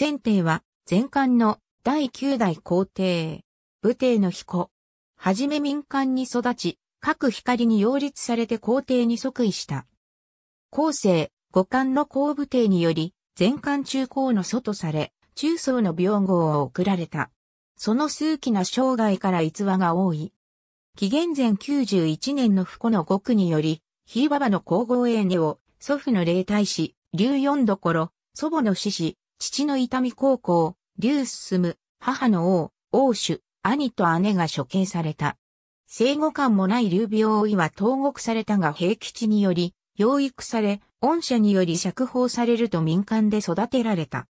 先帝は、前漢の第9代皇帝、武帝の彦。はじめ民間に育ち、各光に擁立されて皇帝に即位した。後世、五冠の皇武帝により、全館中高の祖とされ、中層の病号を送られた。その数奇な生涯から逸話が多い。紀元前91年の不古の語により、ひいばばの皇后エーネを祖父の霊体師、竜四どころ、祖母の獅子、父の痛み高校、竜進、母の王、王主、兄と姉が処刑された。生後感もない劉病医は投獄されたが平吉により、養育され、恩赦により釈放されると民間で育てられた。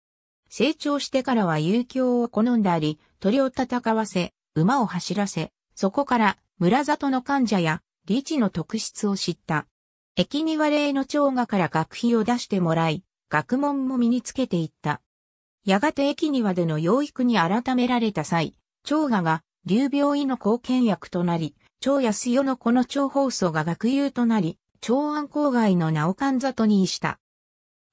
成長してからは遊興を好んだり、鳥を戦わせ、馬を走らせ、そこから村里の患者や理事の特質を知った。駅庭霊の長画から学費を出してもらい、学問も身につけていった。やがて駅庭での養育に改められた際、長賀が流病医の貢献薬となり、長安世のこの長放送が学友となり、長安郊外の名直勘里にした。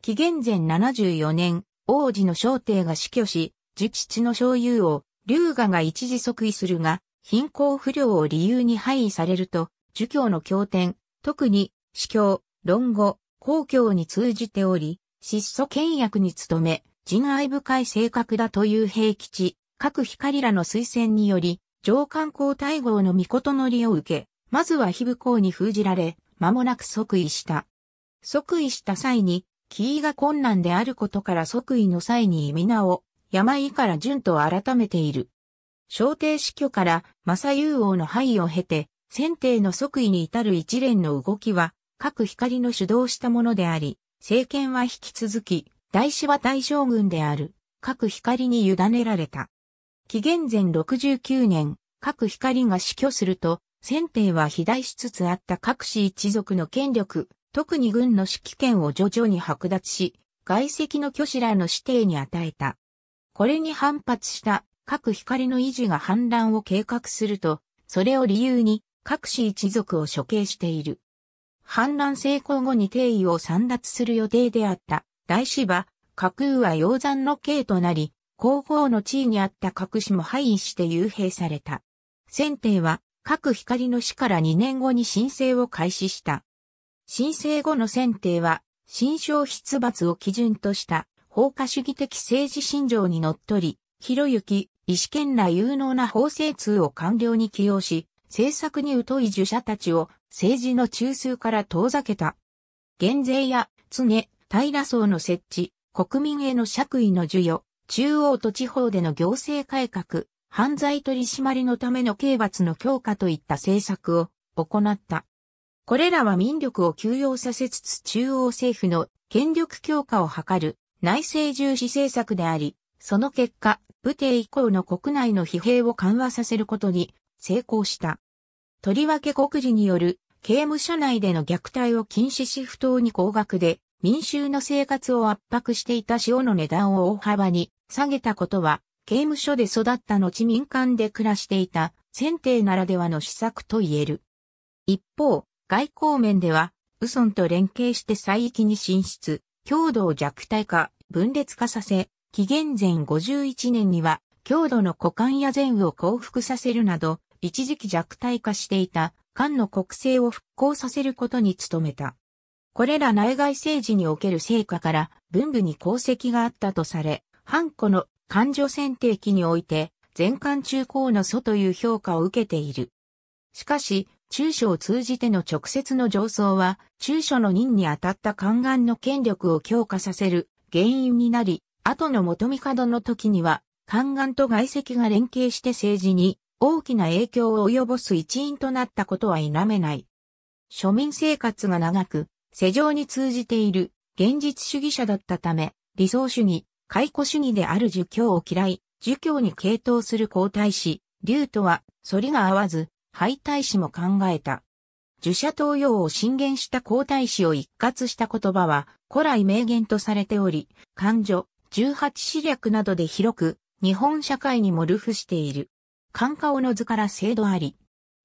紀元前74年、王子の小帝が死去し、自父の小友王、龍河が一時即位するが、貧困不良を理由に廃位されると、儒教の経典、特に、司教、論語、公教に通じており、質素倹約に努め、人愛深い性格だという平吉、各光らの推薦により、上官皇太后の御事のりを受け、まずは非武功に封じられ、間もなく即位した。即位した際に、起位が困難であることから即位の際に皆を、病から順と改めている。朝帝死去から、正雄王の囲を経て、先帝の即位に至る一連の動きは、各光の主導したものであり、政権は引き続き、大師は大将軍である、各光に委ねられた。紀元前69年、各光が死去すると、先帝は肥大しつつあった各氏一族の権力、特に軍の指揮権を徐々に剥奪し、外籍の巨子らの指定に与えた。これに反発した各光の維持が反乱を計画すると、それを理由に各氏一族を処刑している。反乱成功後に定位を散奪する予定であった大芝、架空は鷹山の刑となり、後方の地位にあった各氏も敗位して幽閉された。選定は各光の死から2年後に申請を開始した。申請後の選定は、新章出罰を基準とした放火主義的政治信条にのっとり、広行、意思石内ら有能な法制通を官僚に起用し、政策に疎い儒者たちを政治の中枢から遠ざけた。減税や常、平層の設置、国民への爵位の授与、中央と地方での行政改革、犯罪取締りのための刑罰の強化といった政策を行った。これらは民力を休養させつつ中央政府の権力強化を図る内政重視政策であり、その結果、武帝以降の国内の疲弊を緩和させることに成功した。とりわけ国事による刑務所内での虐待を禁止し不当に高額で民衆の生活を圧迫していた塩の値段を大幅に下げたことは刑務所で育った後民間で暮らしていた選定ならではの施策と言える。一方、外交面では、ウソンと連携して再域に進出、強度を弱体化、分裂化させ、紀元前51年には、強度の股間や前を降伏させるなど、一時期弱体化していた菅の国政を復興させることに努めた。これら内外政治における成果から文部に功績があったとされ、半個の漢女選定期において、全漢中高の祖という評価を受けている。しかし、中書を通じての直接の上層は、中書の任に当たった宦官の権力を強化させる原因になり、後の元帝の時には、宦官と外籍が連携して政治に大きな影響を及ぼす一因となったことは否めない。庶民生活が長く、世情に通じている現実主義者だったため、理想主義、解雇主義である儒教を嫌い、儒教に傾倒する皇太子、竜とは、反りが合わず、敗退子も考えた。儒者東洋を進言した皇太子を一括した言葉は、古来名言とされており、漢女、十八史略などで広く、日本社会にもルフしている。漢化おのずから制度あり。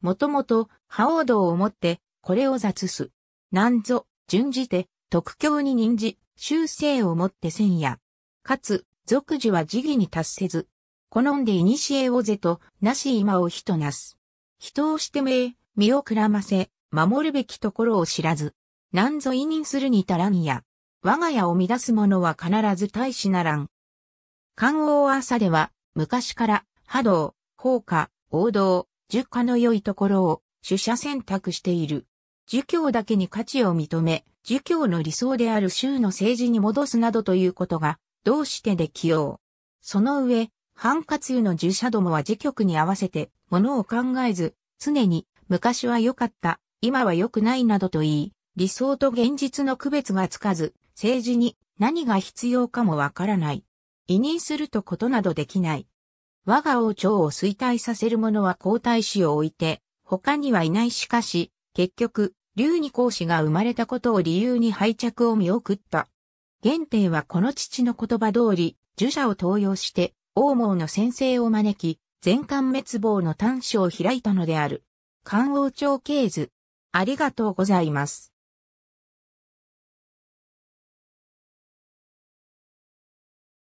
もともと、覇王道をもって、これを雑す。なんぞ、順じて、特教に任じ、修正をもってせんや。かつ、俗樹は時義に達せず。好んで古をぜと、なし今を人なす。人をしてめえ、身をくらませ、守るべきところを知らず。なんぞ委任するに足らんや。我が家を乱す者は必ず大使ならん。漢王朝では、昔から、波動、法科、王道、儒家の良いところを取捨選択している。儒教だけに価値を認め、儒教の理想である州の政治に戻すなどということが、どうしてできよう。その上、反活油の儒者どもは時局に合わせて、ものを考えず、常に、昔は良かった、今は良くないなどと言い、理想と現実の区別がつかず、政治に何が必要かもわからない。委任するとことなどできない。我が王朝を衰退させる者は皇太子を置いて、他にはいないしかし、結局、劉二公子が生まれたことを理由に敗着を見送った。元帝はこの父の言葉通り、儒者を登用して、王毛の先生を招き、全冠滅亡の端子を開いたのである。漢王朝経図。ありがとうございます。